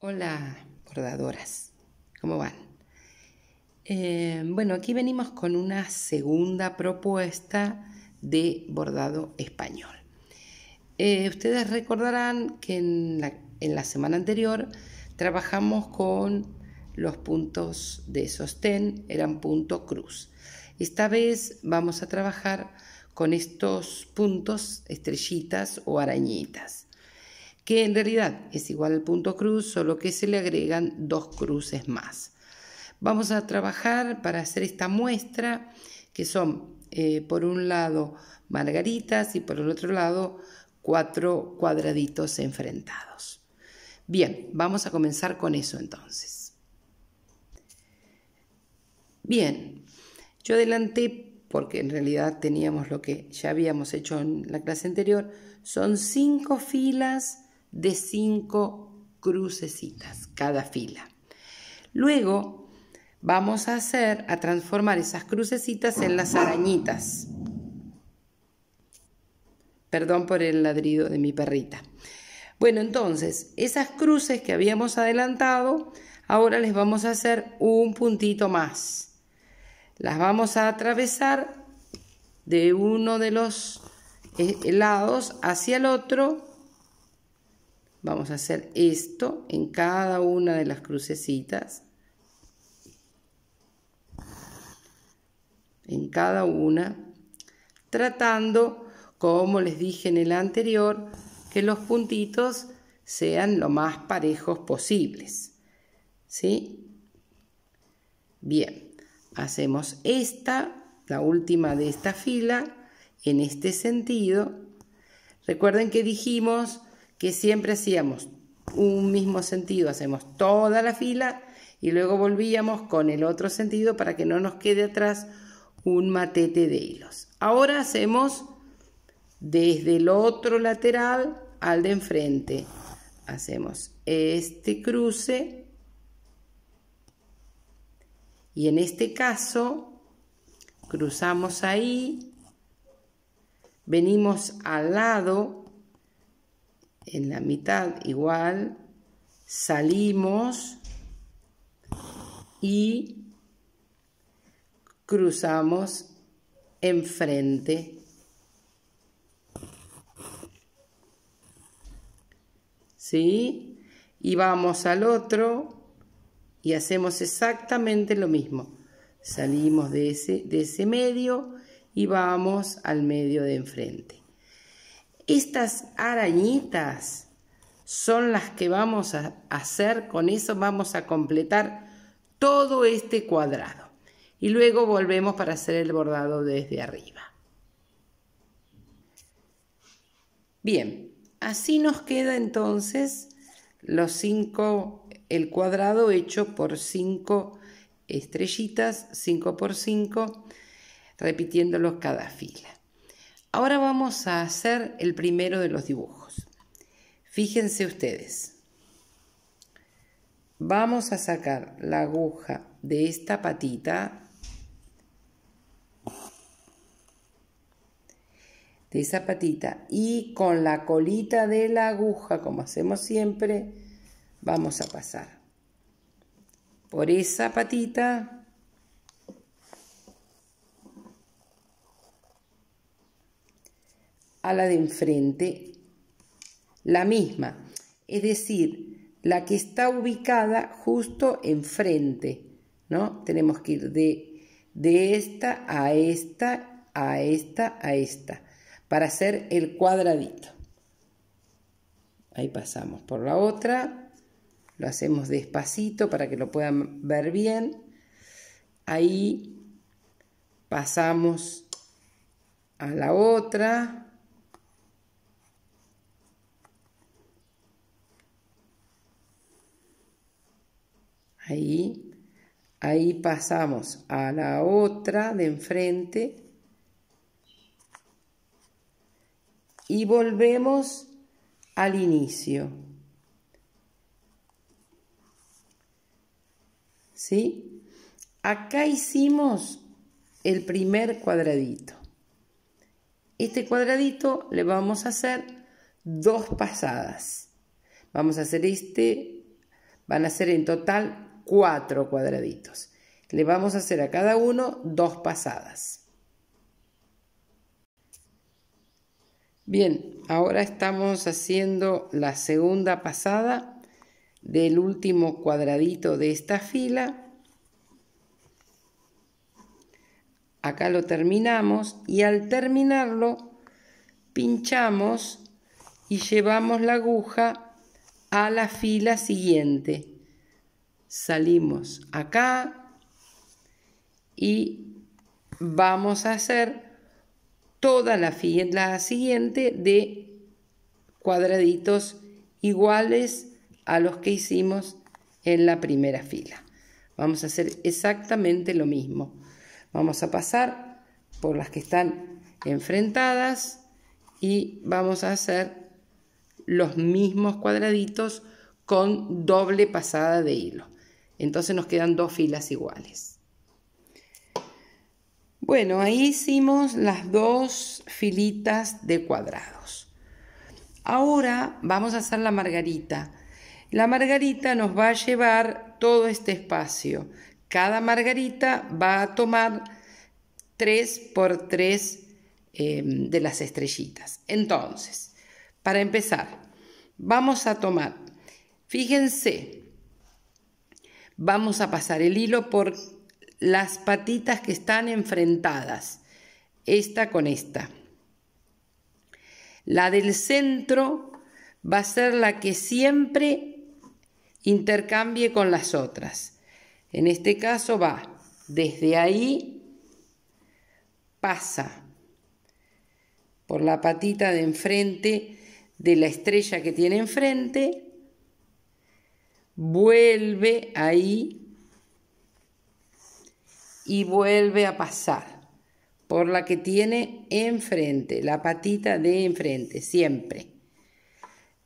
Hola, bordadoras, ¿cómo van? Eh, bueno, aquí venimos con una segunda propuesta de bordado español. Eh, ustedes recordarán que en la, en la semana anterior trabajamos con los puntos de sostén, eran punto cruz. Esta vez vamos a trabajar con estos puntos, estrellitas o arañitas que en realidad es igual al punto cruz, solo que se le agregan dos cruces más. Vamos a trabajar para hacer esta muestra, que son eh, por un lado margaritas y por el otro lado cuatro cuadraditos enfrentados. Bien, vamos a comenzar con eso entonces. Bien, yo adelanté, porque en realidad teníamos lo que ya habíamos hecho en la clase anterior, son cinco filas de cinco crucecitas cada fila. Luego vamos a hacer, a transformar esas crucecitas en las arañitas. Perdón por el ladrido de mi perrita. Bueno, entonces, esas cruces que habíamos adelantado, ahora les vamos a hacer un puntito más. Las vamos a atravesar de uno de los eh, lados hacia el otro Vamos a hacer esto en cada una de las crucecitas. En cada una. Tratando, como les dije en el anterior, que los puntitos sean lo más parejos posibles. ¿Sí? Bien, hacemos esta, la última de esta fila, en este sentido. Recuerden que dijimos que siempre hacíamos un mismo sentido, hacemos toda la fila y luego volvíamos con el otro sentido para que no nos quede atrás un matete de hilos. Ahora hacemos desde el otro lateral al de enfrente. Hacemos este cruce y en este caso cruzamos ahí, venimos al lado en la mitad igual, salimos y cruzamos enfrente. ¿Sí? Y vamos al otro y hacemos exactamente lo mismo. Salimos de ese, de ese medio y vamos al medio de enfrente. Estas arañitas son las que vamos a hacer, con eso vamos a completar todo este cuadrado. Y luego volvemos para hacer el bordado desde arriba. Bien, así nos queda entonces los cinco, el cuadrado hecho por 5 estrellitas, 5 por 5, repitiéndolos cada fila. Ahora vamos a hacer el primero de los dibujos. Fíjense ustedes. Vamos a sacar la aguja de esta patita, de esa patita, y con la colita de la aguja, como hacemos siempre, vamos a pasar por esa patita a la de enfrente, la misma, es decir, la que está ubicada justo enfrente, ¿no? Tenemos que ir de, de esta a esta, a esta, a esta, para hacer el cuadradito. Ahí pasamos por la otra, lo hacemos despacito para que lo puedan ver bien. Ahí pasamos a la otra, Ahí, ahí pasamos a la otra de enfrente y volvemos al inicio. ¿Sí? Acá hicimos el primer cuadradito. Este cuadradito le vamos a hacer dos pasadas. Vamos a hacer este, van a ser en total cuatro cuadraditos. Le vamos a hacer a cada uno dos pasadas. Bien, ahora estamos haciendo la segunda pasada del último cuadradito de esta fila. Acá lo terminamos y al terminarlo pinchamos y llevamos la aguja a la fila siguiente salimos acá y vamos a hacer toda la, la siguiente de cuadraditos iguales a los que hicimos en la primera fila. Vamos a hacer exactamente lo mismo. Vamos a pasar por las que están enfrentadas y vamos a hacer los mismos cuadraditos con doble pasada de hilo. Entonces nos quedan dos filas iguales. Bueno, ahí hicimos las dos filitas de cuadrados. Ahora vamos a hacer la margarita. La margarita nos va a llevar todo este espacio. Cada margarita va a tomar 3 por 3 em, de las estrellitas. Entonces, para empezar, vamos a tomar, fíjense, Vamos a pasar el hilo por las patitas que están enfrentadas, esta con esta. La del centro va a ser la que siempre intercambie con las otras. En este caso va desde ahí, pasa por la patita de enfrente de la estrella que tiene enfrente vuelve ahí y vuelve a pasar por la que tiene enfrente, la patita de enfrente, siempre.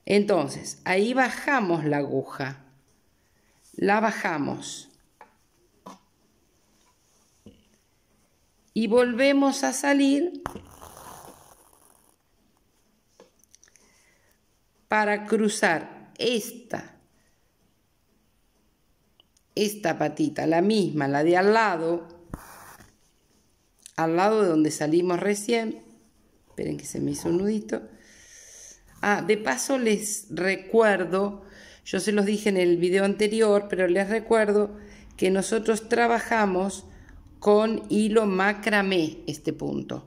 Entonces, ahí bajamos la aguja, la bajamos y volvemos a salir para cruzar esta esta patita, la misma, la de al lado, al lado de donde salimos recién, esperen que se me hizo un nudito. Ah, de paso les recuerdo, yo se los dije en el video anterior, pero les recuerdo que nosotros trabajamos con hilo macramé este punto.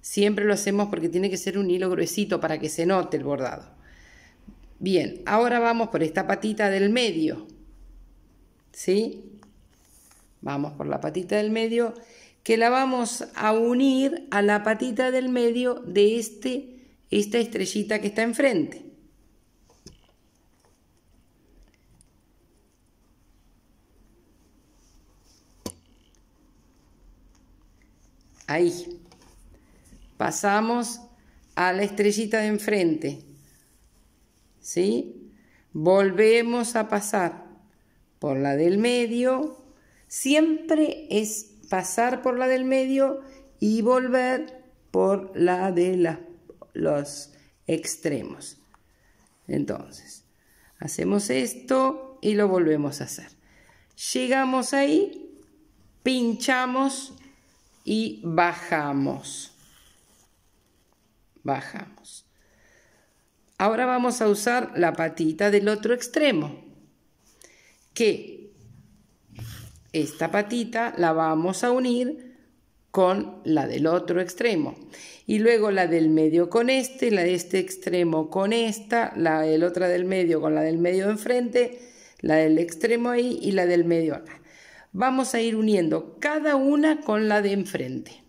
Siempre lo hacemos porque tiene que ser un hilo gruesito para que se note el bordado. Bien, ahora vamos por esta patita del medio. ¿sí? Vamos por la patita del medio, que la vamos a unir a la patita del medio de este, esta estrellita que está enfrente. Ahí. Pasamos a la estrellita de enfrente. ¿Sí? Volvemos a pasar por la del medio, siempre es pasar por la del medio y volver por la de los extremos. Entonces, hacemos esto y lo volvemos a hacer. Llegamos ahí, pinchamos y bajamos. Bajamos. Ahora vamos a usar la patita del otro extremo que esta patita la vamos a unir con la del otro extremo y luego la del medio con este, la de este extremo con esta, la del otra del medio con la del medio enfrente, la del extremo ahí y la del medio acá. Vamos a ir uniendo cada una con la de enfrente.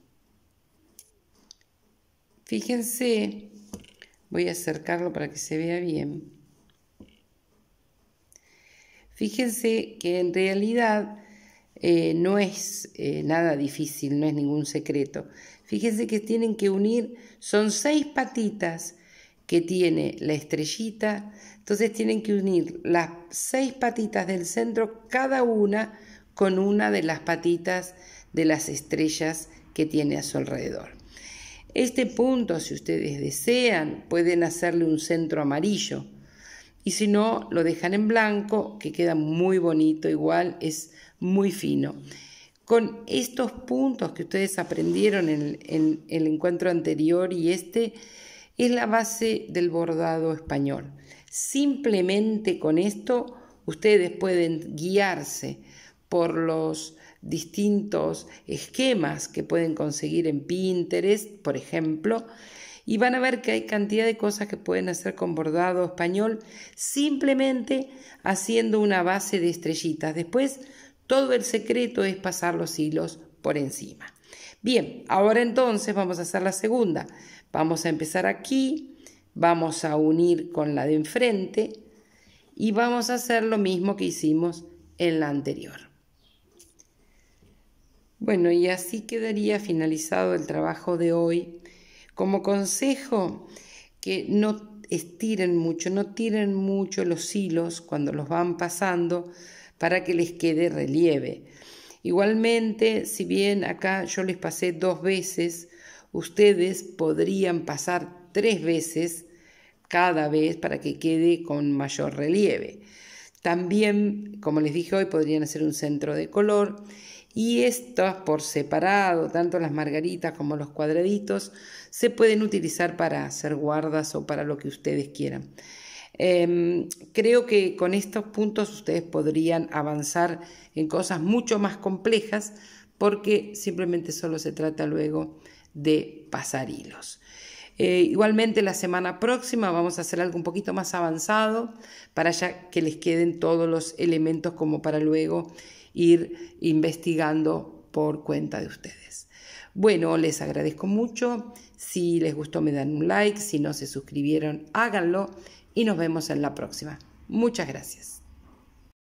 Fíjense, voy a acercarlo para que se vea bien. Fíjense que en realidad eh, no es eh, nada difícil, no es ningún secreto. Fíjense que tienen que unir, son seis patitas que tiene la estrellita, entonces tienen que unir las seis patitas del centro, cada una con una de las patitas de las estrellas que tiene a su alrededor. Este punto, si ustedes desean, pueden hacerle un centro amarillo y si no, lo dejan en blanco, que queda muy bonito igual, es muy fino. Con estos puntos que ustedes aprendieron en, el encuentro anterior y este, es la base del bordado español. Simplemente con esto ustedes pueden guiarse por los distintos esquemas que pueden conseguir en Pinterest, por ejemplo, y van a ver que hay cantidad de cosas que pueden hacer con bordado español simplemente haciendo una base de estrellitas. Después, todo el secreto es pasar los hilos por encima. Bien, ahora entonces vamos a hacer la segunda. Vamos a empezar aquí, vamos a unir con la de enfrente y vamos a hacer lo mismo que hicimos en la anterior. Bueno, y así quedaría finalizado el trabajo de hoy como consejo, que no estiren mucho, no tiren mucho los hilos cuando los van pasando para que les quede relieve. Igualmente, si bien acá yo les pasé dos veces, ustedes podrían pasar tres veces cada vez para que quede con mayor relieve. También, como les dije hoy, podrían hacer un centro de color y estas por separado, tanto las margaritas como los cuadraditos, se pueden utilizar para hacer guardas o para lo que ustedes quieran. Em, creo que con estos puntos ustedes podrían avanzar en cosas mucho más complejas porque simplemente solo se trata luego de pasar hilos. Eh, igualmente la semana próxima vamos a hacer algo un poquito más avanzado para ya que les queden todos los elementos como para luego ir investigando por cuenta de ustedes. Bueno, les agradezco mucho. Si les gustó me dan un like, si no se suscribieron, háganlo y nos vemos en la próxima. Muchas gracias.